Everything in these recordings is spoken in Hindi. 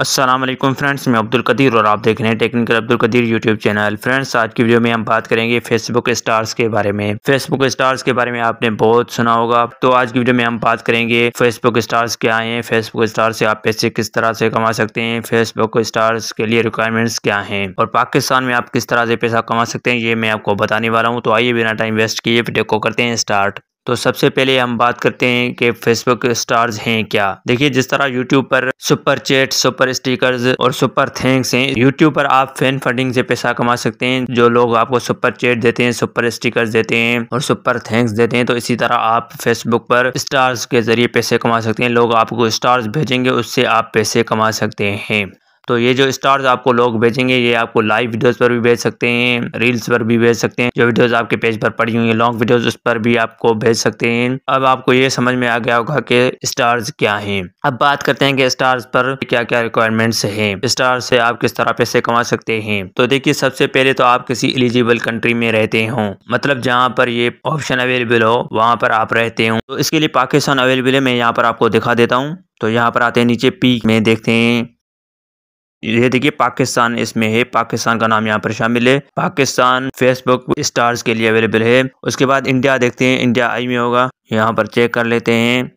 असलम फ्रेंड्स मैं अब्दुल कदीर और आप देख रहे हैं technical Abdul Qadir YouTube channel friends आज की वीडियो में हम बात करेंगे फेसबुक स्टार्स के बारे में फेसबुक स्टार्स के बारे में आपने बहुत सुना होगा तो आज की वीडियो में हम बात करेंगे फेसबुक स्टार्स क्या हैं फेसबुक स्टार से आप पैसे किस तरह से कमा सकते हैं फेसबुक स्टार्स के लिए रिक्वायरमेंट्स क्या है और पाकिस्तान में आप किस तरह से पैसा कमा सकते हैं ये मैं आपको बताने वाला हूँ तो आइए बिना टाइम वेस्ट किए वीडियो को करते हैं स्टार्ट तो सबसे पहले हम बात करते हैं कि फेसबुक स्टार्स हैं क्या देखिए जिस तरह यूट्यूब पर सुपर चैट सुपर स्टिकर्स और सुपर थैंक्स हैं यूट्यूब पर आप फैन फंडिंग से पैसा कमा सकते हैं जो लोग आपको सुपर चैट देते हैं सुपर स्टिकर्स देते हैं और सुपर थैंक्स देते हैं तो इसी तरह आप फेसबुक पर स्टार्स के जरिए पैसे कमा सकते हैं लोग आपको स्टार्स भेजेंगे उससे आप पैसे कमा सकते हैं तो ये जो स्टार्स आपको लोग भेजेंगे ये आपको लाइव वीडियोस पर भी भेज सकते हैं रील्स पर भी भेज सकते हैं जो वीडियोस आपके पेज पर पड़ी हुई है लॉन्ग वीडियोस उस पर भी आपको भेज सकते हैं अब आपको ये समझ में आ गया होगा कि स्टार्स क्या है अब बात करते हैं कि स्टार्स पर क्या क्या रिक्वायरमेंट्स है स्टार से आप किस तरह पैसे कमा सकते हैं तो देखिये सबसे पहले तो आप किसी एलिजिबल कंट्री में रहते हो मतलब जहाँ पर ये ऑप्शन अवेलेबल हो वहाँ पर आप रहते हो तो इसके लिए पाकिस्तान अवेलेबल है मैं यहाँ पर आपको दिखा देता हूँ तो यहाँ पर आते हैं नीचे पीक में देखते हैं ये देखिए पाकिस्तान इसमें है पाकिस्तान का नाम यहाँ पर शामिल है पाकिस्तान फेसबुक स्टार्स के लिए अवेलेबल है उसके बाद इंडिया देखते हैं इंडिया आई में होगा यहाँ पर चेक कर लेते हैं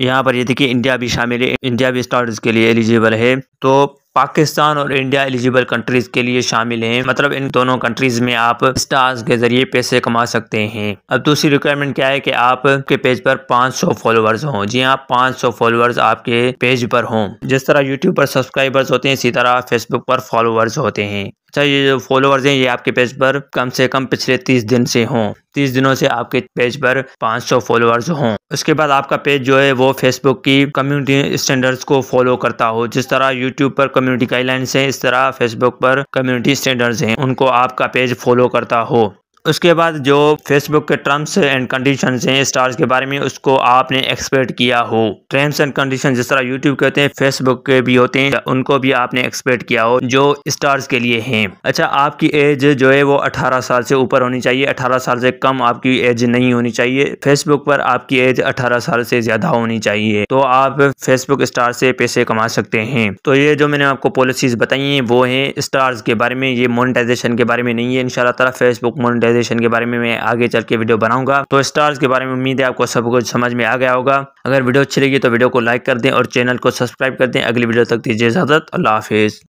यहाँ पर ये देखिए इंडिया भी शामिल है इंडिया भी स्टार्स के लिए एलिजिबल है तो पाकिस्तान और इंडिया एलिजिबल कंट्रीज के लिए शामिल हैं मतलब इन दोनों कंट्रीज में आप स्टार्स के जरिए पैसे कमा सकते हैं अब दूसरी रिक्वायरमेंट क्या है कि आप के पेज पर 500 फॉलोअर्स हों जी हाँ 500 फॉलोअर्स आपके पेज पर हों जिस तरह यूट्यूब पर सब्सक्राइबर्स होते हैं इसी तरह फेसबुक पर फॉलोअर्स होते हैं अच्छा ये जो फॉलोअर्स हैं ये आपके पेज पर कम से कम पिछले तीस दिन से हों तीस दिनों से आपके पेज पर 500 फॉलोअर्स हों उसके बाद आपका पेज जो है वो फेसबुक की कम्युनिटी स्टैंडर्ड्स को फॉलो करता हो जिस तरह यूट्यूब पर कम्युनिटी गाइडलाइंस हैं इस तरह फेसबुक पर कम्युनिटी स्टैंडर्ड्स हैं उनको आपका पेज फॉलो करता हो उसके बाद जो फेसबुक के टर्म्स एंड कंडीशन हैं स्टार्स के बारे में उसको आपने एक्सपेक्ट किया हो टर्म्स एंड कंडीशन जिस तरह यूट्यूब के होते हैं फेसबुक के भी होते हैं उनको भी आपने एक्सपेक्ट किया हो जो स्टार्स के लिए हैं अच्छा आपकी एज जो है वो अठारह साल से ऊपर होनी चाहिए अठारह साल से कम आपकी एज नहीं होनी चाहिए फेसबुक पर आपकी एज अठारह साल से ज्यादा होनी चाहिए तो आप फेसबुक स्टार से पैसे कमा सकते हैं तो ये जो मैंने आपको पॉलिसीज बताई है वो है स्टार्स के बारे में ये मोनिटाइजेशन के बारे में नहीं है इन फेसबुक मोनिटाइज मोनेटाइजेशन के बारे में मैं आगे चल के वीडियो बनाऊंगा तो स्टार्स के बारे में उम्मीद है आपको सब कुछ समझ में आ गया होगा अगर वीडियो अच्छी लगी तो वीडियो को लाइक कर दें और चैनल को सब्सक्राइब कर दें अगली वीडियो तक दीजिए इजाज़त अल्लाह हाफिज़